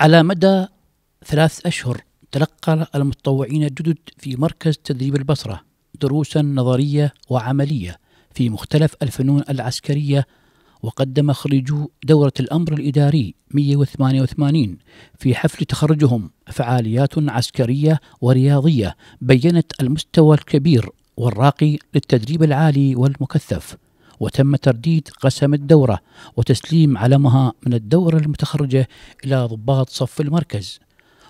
على مدى ثلاث أشهر تلقى المتطوعين الجدد في مركز تدريب البصرة دروسا نظرية وعملية في مختلف الفنون العسكرية وقدم خريجو دورة الأمر الإداري 188 في حفل تخرجهم فعاليات عسكرية ورياضية بينت المستوى الكبير والراقي للتدريب العالي والمكثف وتم ترديد قسم الدورة وتسليم علمها من الدورة المتخرجة إلى ضباط صف المركز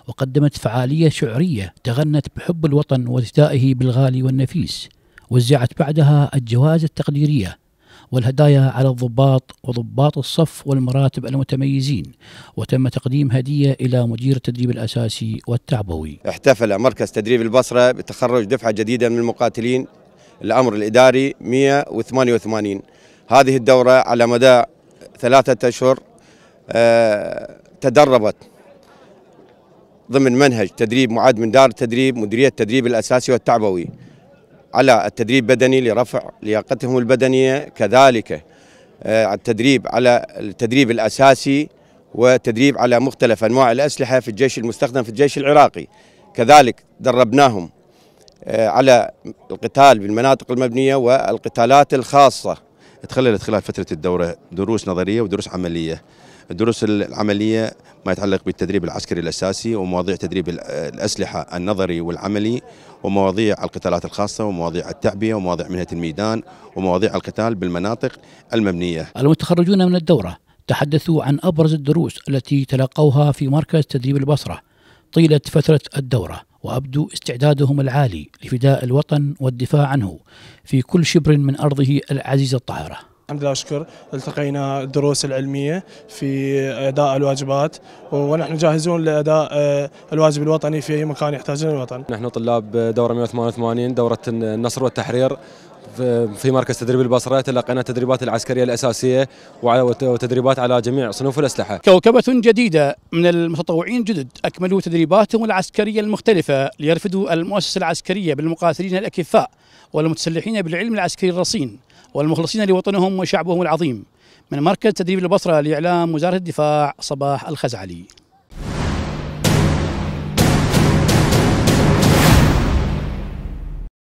وقدمت فعالية شعرية تغنت بحب الوطن واجتائه بالغالي والنفيس وزعت بعدها الجوائز التقديرية والهدايا على الضباط وضباط الصف والمراتب المتميزين وتم تقديم هدية إلى مدير التدريب الأساسي والتعبوي احتفل مركز تدريب البصرة بتخرج دفعة جديدة من المقاتلين الأمر الإداري 188 هذه الدورة على مدى ثلاثة أشهر آه، تدربت ضمن منهج تدريب معاد من دار التدريب مديرية التدريب الأساسي والتعبوي على التدريب بدني لرفع لياقتهم البدنية كذلك آه، التدريب على التدريب الأساسي وتدريب على مختلف أنواع الأسلحة في الجيش المستخدم في الجيش العراقي كذلك دربناهم آه، على القتال بالمناطق المبنيه والقتالات الخاصه. تخللت خلال فتره الدوره دروس نظريه ودروس عمليه. الدروس العمليه ما يتعلق بالتدريب العسكري الاساسي ومواضيع تدريب الاسلحه النظري والعملي ومواضيع القتالات الخاصه ومواضيع التعبئه ومواضيع مهنه الميدان ومواضيع القتال بالمناطق المبنيه. المتخرجون من الدوره تحدثوا عن ابرز الدروس التي تلقوها في مركز تدريب البصره طيلة فترة الدورة وأبدو استعدادهم العالي لفداء الوطن والدفاع عنه في كل شبر من أرضه العزيزة الطاهرة الحمد لله أشكر التقينا الدروس العلمية في أداء الواجبات ونحن جاهزون لأداء آه، الواجب الوطني في أي مكان يحتاجه الوطن نحن طلاب دورة 188 دورة النصر والتحرير في مركز تدريب البصره تلقينا التدريبات العسكريه الاساسيه وتدريبات على جميع صنوف الاسلحه. كوكبه جديده من المتطوعين جدد اكملوا تدريباتهم العسكريه المختلفه ليرفدوا المؤسسه العسكريه بالمقاتلين الاكفاء والمتسلحين بالعلم العسكري الرصين والمخلصين لوطنهم وشعبهم العظيم. من مركز تدريب البصره لاعلام وزاره الدفاع صباح الخزعلي.